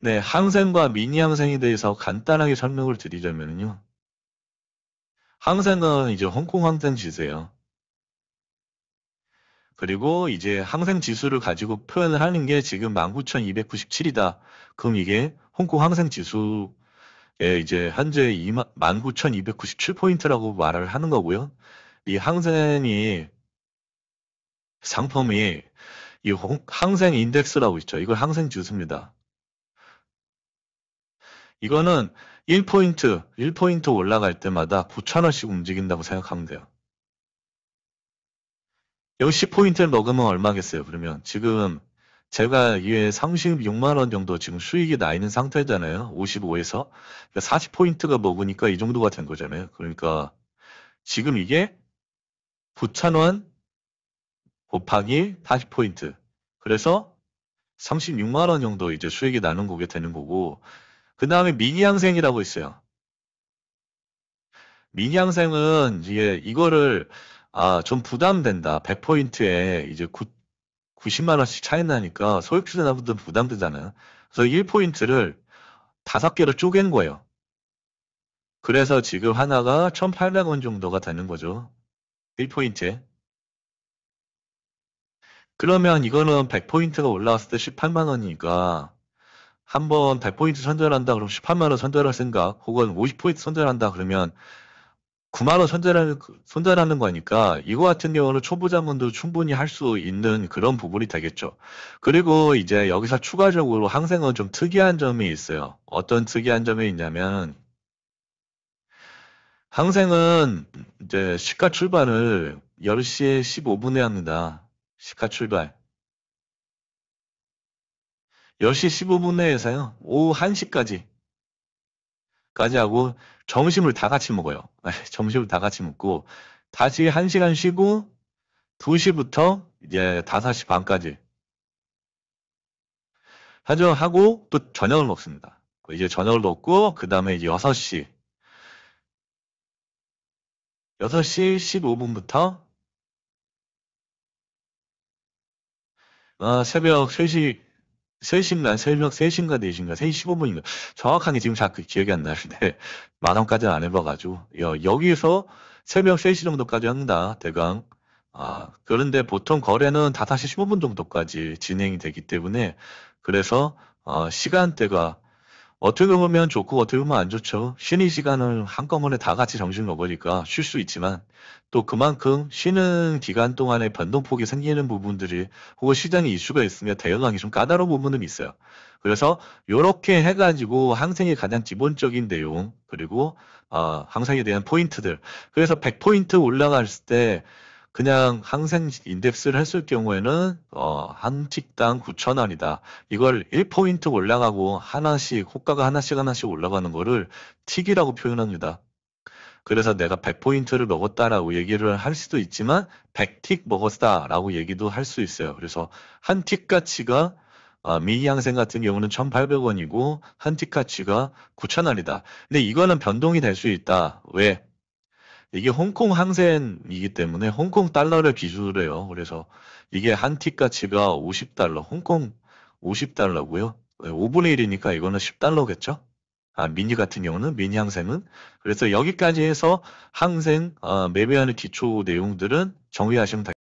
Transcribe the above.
네, 항생과 미니항생에 대해서 간단하게 설명을 드리자면요. 항생은 이제 홍콩 항생 지세요 그리고 이제 항생 지수를 가지고 표현을 하는 게 지금 19,297이다. 그럼 이게 홍콩 항생 지수에 이제 현재 19,297포인트라고 말을 하는 거고요. 이 항생이 상품이 이 항생 인덱스라고 있죠. 이걸 항생 지수입니다. 이거는 1포인트, 1포인트 올라갈 때마다 9,000원씩 움직인다고 생각하면 돼요. 역시 포인트를 먹으면 얼마겠어요? 그러면 지금 제가 이게 36만원 정도 지금 수익이 나 있는 상태잖아요. 55에서. 그러니까 40포인트가 먹으니까 이 정도가 된 거잖아요. 그러니까 지금 이게 9,000원 곱하기 40포인트. 그래서 36만원 정도 이제 수익이 나는 거게 되는 거고, 그 다음에 미니양생이라고 있어요. 미니양생은 이게 이거를 아, 좀 부담된다. 100포인트에 이제 9, 0만원씩 차이 나니까 소액 투자자분들 부담되잖아요. 그래서 1포인트를 다섯 개로 쪼갠 거예요. 그래서 지금 하나가 1,800원 정도가 되는 거죠. 1포인트에. 그러면 이거는 100포인트가 올라왔을 때 18만원이니까 한번 100포인트 선전한다 그러면 18만원 선전할 생각 혹은 50포인트 선전한다 그러면 9만원 선전하는 선별하는 거니까 이거 같은 경우는 초보자분도 충분히 할 수 있는 그런 부분이 되겠죠. 그리고 이제 여기서 추가적으로 항생은 좀 특이한 점이 있어요. 어떤 특이한 점이 있냐면 항생은 이제 시가 출발을 10시에 15분에 합니다. 시가 출발. 10시 15분 내에서요. 오후 1시까지 까지 하고 점심을 다 같이 먹어요. 네, 점심을 다 같이 먹고 다시 1시간 쉬고 2시부터 이제 5시 반까지 하죠. 하고 또 저녁을 먹습니다. 그 이제 저녁을 먹고 그 다음에 이제 6시 6시 15분부터 아, 어, 새벽 3시 3시인가, 아, 새벽 3시인가, 4시인가, 3시 15분인가. 정확하게 지금 자꾸 기억이 안 나는데, 만 원까지는 안 해봐가지고. 여, 여기서 새벽 3시 정도까지 한다, 대강. 아, 그런데 보통 거래는 5시 15분 정도까지 진행이 되기 때문에, 그래서, 어, 시간대가 어떻게 보면 좋고 어떻게 보면 안 좋죠. 쉬는 시간을 한꺼번에 다 같이 정신 넣어보니까 쉴 수 있지만 또 그만큼 쉬는 기간 동안에 변동폭이 생기는 부분들이 혹은 시장에 이슈가 있으면 대응하기 좀 까다로운 부분은 있어요. 그래서 이렇게 해가지고 항생의 가장 기본적인 내용 그리고 어, 항생에 대한 포인트들 그래서 100포인트 올라갔을 때 그냥 항생 인덱스를 했을 경우에는 어, 한 틱당 9천원이다 이걸 1포인트 올라가고 하나씩 호가가 하나씩 하나씩 올라가는 거를 틱이라고 표현합니다. 그래서 내가 100포인트를 먹었다라고 얘기를 할 수도 있지만 100틱 먹었다라고 얘기도 할 수 있어요. 그래서 한 틱 가치가 아, 어, 미양생 같은 경우는 1,800원이고 한 틱 가치가 9,000원이다. 근데 이거는 변동이 될 수 있다. 왜? 이게 홍콩 항센이기 때문에 홍콩 달러를 기준으로 해요. 그래서 이게 한티 가치가 50달러, 홍콩 50달러고요. 5분의 1이니까 이거는 10달러겠죠? 아, 미니 같은 경우는 미니 항생은 그래서 여기까지 해서 항생 아, 어, 매매하는 기초 내용들은 정리하시면 됩니다.